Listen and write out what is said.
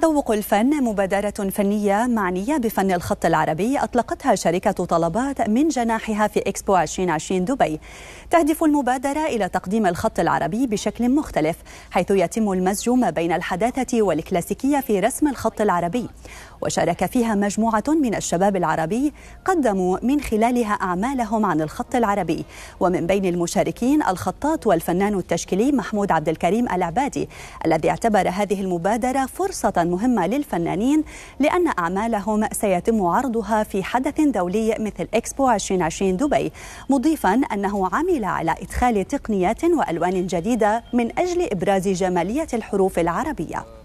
تذوق الفن مبادرة فنية معنية بفن الخط العربي أطلقتها شركة طلبات من جناحها في إكسبو 2020 دبي تهدف المبادرة إلى تقديم الخط العربي بشكل مختلف حيث يتم المزج ما بين الحداثة والكلاسيكية في رسم الخط العربي وشارك فيها مجموعة من الشباب العربي قدموا من خلالها أعمالهم عن الخط العربي ومن بين المشاركين الخطاط والفنان التشكيلي محمود عبد الكريم العبادي الذي اعتبر هذه المبادرة فرصة مهمة للفنانين لأن أعمالهم سيتم عرضها في حدث دولي مثل إكسبو 2020 دبي مضيفا أنه عمل على إدخال تقنيات وألوان جديدة من أجل إبراز جمالية الحروف العربية